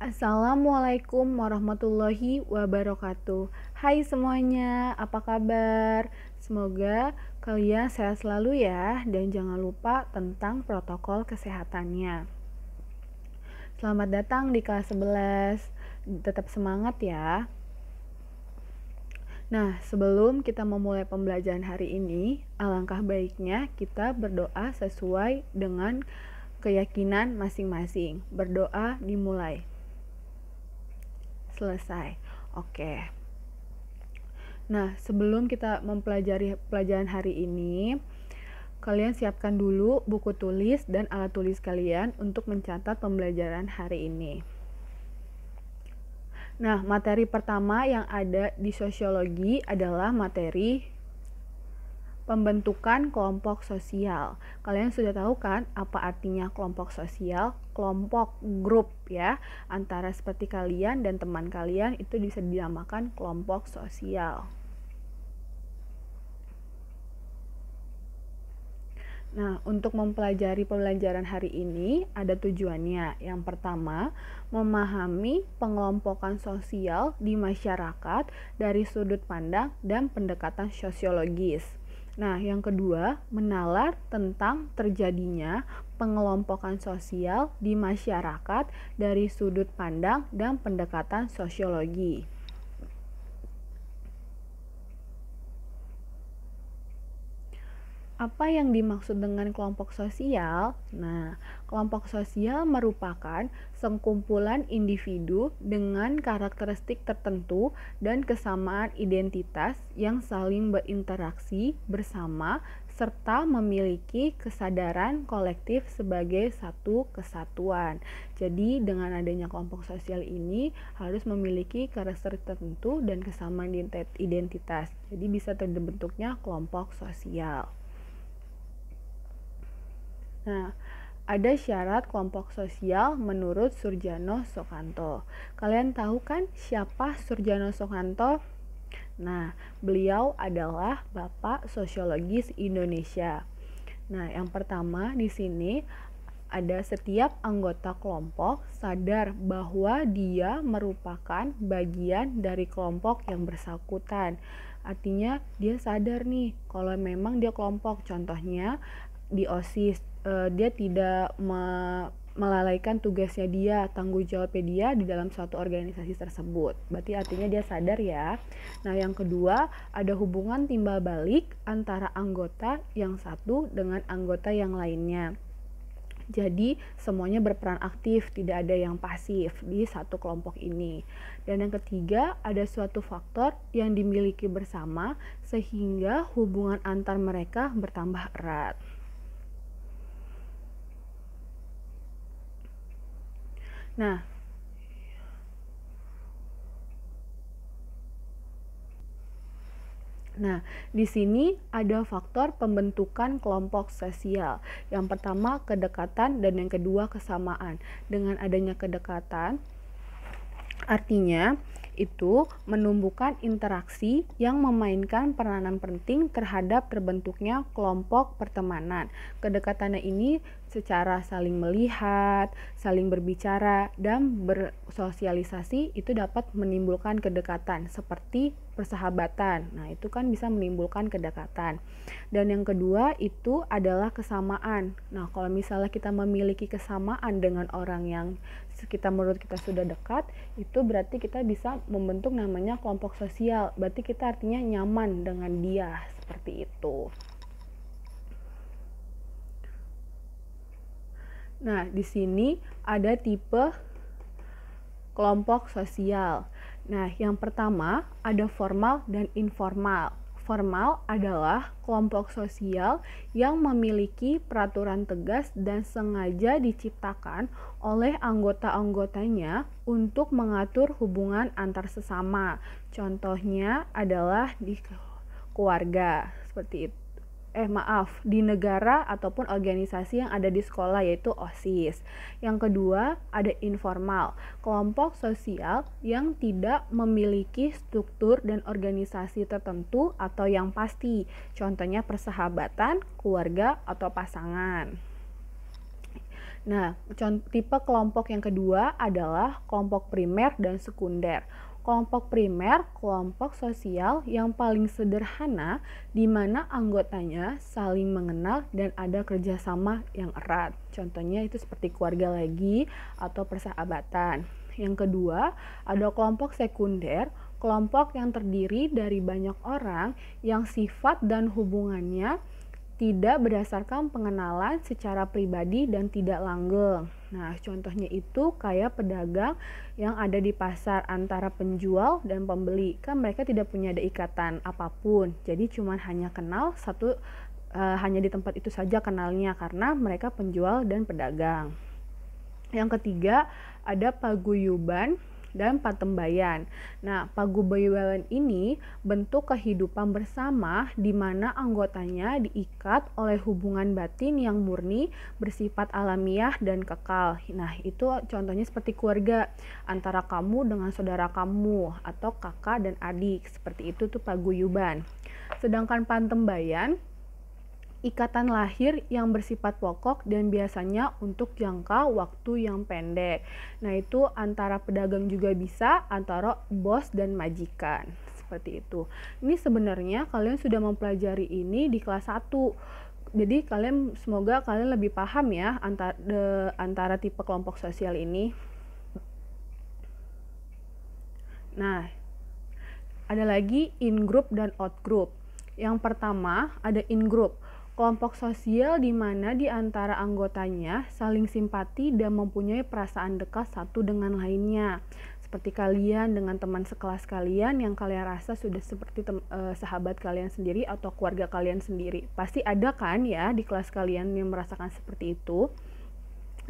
Assalamualaikum warahmatullahi wabarakatuh. Hai semuanya, apa kabar? Semoga kalian sehat selalu ya dan jangan lupa tentang protokol kesehatannya. Selamat datang di kelas 11. Tetap semangat ya. Nah, sebelum kita memulai pembelajaran hari ini, alangkah baiknya kita berdoa sesuai dengan keyakinan masing-masing. Berdoa dimulai selesai. Oke. Nah, sebelum kita mempelajari pelajaran hari ini, kalian siapkan dulu buku tulis dan alat tulis kalian untuk mencatat pembelajaran hari ini. Nah, materi pertama yang ada di sosiologi adalah materi pembentukan kelompok sosial. Kalian sudah tahu kan apa artinya kelompok sosial? Kelompok grup ya, antara seperti kalian dan teman kalian itu bisa dinamakan kelompok sosial. Nah, untuk mempelajari pembelajaran hari ini ada tujuannya. Yang pertama, memahami pengelompokan sosial di masyarakat dari sudut pandang dan pendekatan sosiologis. Nah, yang kedua, menalar tentang terjadinya pengelompokan sosial di masyarakat dari sudut pandang dan pendekatan sosiologi. Apa yang dimaksud dengan kelompok sosial? Nah, Kelompok sosial merupakan sekumpulan individu dengan karakteristik tertentu dan kesamaan identitas yang saling berinteraksi bersama serta memiliki kesadaran kolektif sebagai satu kesatuan. Jadi dengan adanya kelompok sosial ini harus memiliki karakter tertentu dan kesamaan identitas. Jadi bisa terbentuknya kelompok sosial. Nah, ada syarat kelompok sosial menurut Surjano Sokanto. Kalian tahu kan siapa Surjano Sokanto? Nah, beliau adalah Bapak Sosiologis Indonesia. Nah, yang pertama di sini ada setiap anggota kelompok sadar bahwa dia merupakan bagian dari kelompok yang bersangkutan. Artinya dia sadar nih kalau memang dia kelompok. Contohnya di OSIS uh, dia tidak me melalaikan tugasnya dia, tanggung jawabnya dia di dalam suatu organisasi tersebut. Berarti artinya dia sadar ya. Nah, yang kedua, ada hubungan timbal balik antara anggota yang satu dengan anggota yang lainnya. Jadi, semuanya berperan aktif, tidak ada yang pasif di satu kelompok ini. Dan yang ketiga, ada suatu faktor yang dimiliki bersama sehingga hubungan antar mereka bertambah erat. Nah, Nah, di sini ada faktor pembentukan kelompok sosial. Yang pertama, kedekatan dan yang kedua kesamaan. Dengan adanya kedekatan, artinya itu menumbuhkan interaksi yang memainkan peranan penting terhadap terbentuknya kelompok pertemanan. Kedekatannya ini secara saling melihat, saling berbicara, dan bersosialisasi itu dapat menimbulkan kedekatan seperti persahabatan. Nah, itu kan bisa menimbulkan kedekatan. Dan yang kedua itu adalah kesamaan. Nah, kalau misalnya kita memiliki kesamaan dengan orang yang kita menurut kita sudah dekat, itu berarti kita bisa membentuk namanya kelompok sosial. Berarti kita artinya nyaman dengan dia, seperti itu. Nah, di sini ada tipe kelompok sosial. Nah, yang pertama ada formal dan informal. Formal adalah kelompok sosial yang memiliki peraturan tegas dan sengaja diciptakan oleh anggota-anggotanya untuk mengatur hubungan antar sesama. Contohnya adalah di keluarga, seperti itu eh maaf di negara ataupun organisasi yang ada di sekolah yaitu OSIS. Yang kedua ada informal, kelompok sosial yang tidak memiliki struktur dan organisasi tertentu atau yang pasti. Contohnya persahabatan, keluarga atau pasangan. Nah, tipe kelompok yang kedua adalah kelompok primer dan sekunder kelompok primer, kelompok sosial yang paling sederhana di mana anggotanya saling mengenal dan ada kerjasama yang erat. Contohnya itu seperti keluarga lagi atau persahabatan. Yang kedua, ada kelompok sekunder, kelompok yang terdiri dari banyak orang yang sifat dan hubungannya tidak berdasarkan pengenalan secara pribadi dan tidak langgeng. Nah, contohnya itu kayak pedagang yang ada di pasar antara penjual dan pembeli. Kan mereka tidak punya ada ikatan apapun. Jadi cuma hanya kenal satu e, hanya di tempat itu saja kenalnya karena mereka penjual dan pedagang. Yang ketiga, ada paguyuban dan Patembayan. Nah, paguyuban ini bentuk kehidupan bersama di mana anggotanya diikat oleh hubungan batin yang murni, bersifat alamiah dan kekal. Nah, itu contohnya seperti keluarga antara kamu dengan saudara kamu atau kakak dan adik. Seperti itu tuh paguyuban. Sedangkan Patembayan ikatan lahir yang bersifat pokok dan biasanya untuk jangka waktu yang pendek. Nah, itu antara pedagang juga bisa, antara bos dan majikan. Seperti itu. Ini sebenarnya kalian sudah mempelajari ini di kelas 1 jadi kalian semoga kalian lebih paham ya antara de, antara tipe kelompok sosial ini. Nah, ada lagi in group dan out group. Yang pertama ada in group kelompok sosial di mana di antara anggotanya saling simpati dan mempunyai perasaan dekat satu dengan lainnya. Seperti kalian dengan teman sekelas kalian yang kalian rasa sudah seperti tem- eh, sahabat kalian sendiri atau keluarga kalian sendiri. Pasti ada kan ya di kelas kalian yang merasakan seperti itu.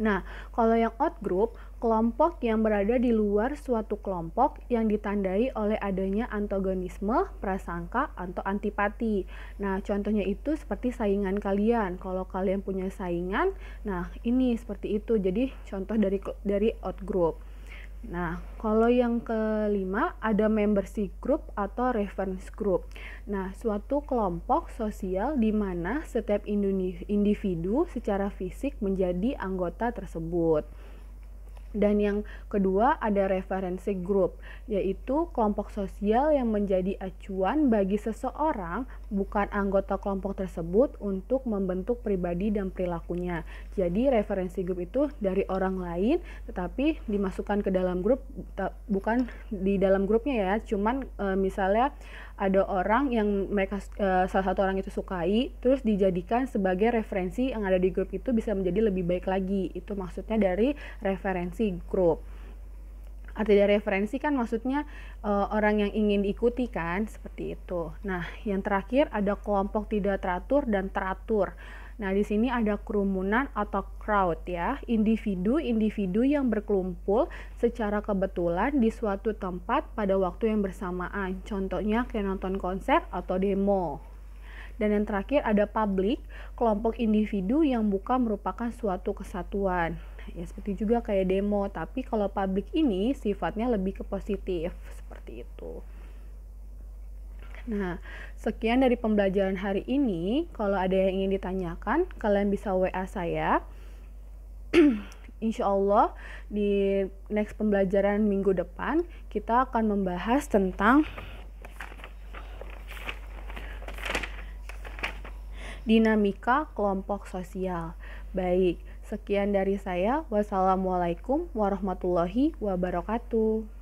Nah, kalau yang out group kelompok yang berada di luar suatu kelompok yang ditandai oleh adanya antagonisme, prasangka, atau antipati. Nah, contohnya itu seperti saingan kalian. Kalau kalian punya saingan, nah ini seperti itu. Jadi, contoh dari dari out group Nah, kalau yang kelima ada membership group atau reference group. Nah, suatu kelompok sosial di mana setiap individu secara fisik menjadi anggota tersebut. Dan yang kedua ada referensi grup, yaitu kelompok sosial yang menjadi acuan bagi seseorang bukan anggota kelompok tersebut untuk membentuk pribadi dan perilakunya. Jadi referensi grup itu dari orang lain tetapi dimasukkan ke dalam grup bukan di dalam grupnya ya, cuman e, misalnya ada orang yang mereka uh, salah satu orang itu sukai terus dijadikan sebagai referensi yang ada di grup itu bisa menjadi lebih baik lagi itu maksudnya dari referensi grup arti dari referensi kan maksudnya uh, orang yang ingin diikuti kan seperti itu nah yang terakhir ada kelompok tidak teratur dan teratur Nah, di sini ada kerumunan atau crowd ya, individu-individu yang berkelumpul secara kebetulan di suatu tempat pada waktu yang bersamaan. Contohnya kayak nonton konser atau demo. Dan yang terakhir ada publik kelompok individu yang bukan merupakan suatu kesatuan. Ya seperti juga kayak demo, tapi kalau publik ini sifatnya lebih ke positif, seperti itu. Nah, sekian dari pembelajaran hari ini. Kalau ada yang ingin ditanyakan, kalian bisa WA saya. Insya Allah di next pembelajaran minggu depan kita akan membahas tentang dinamika kelompok sosial. Baik, sekian dari saya. Wassalamualaikum warahmatullahi wabarakatuh.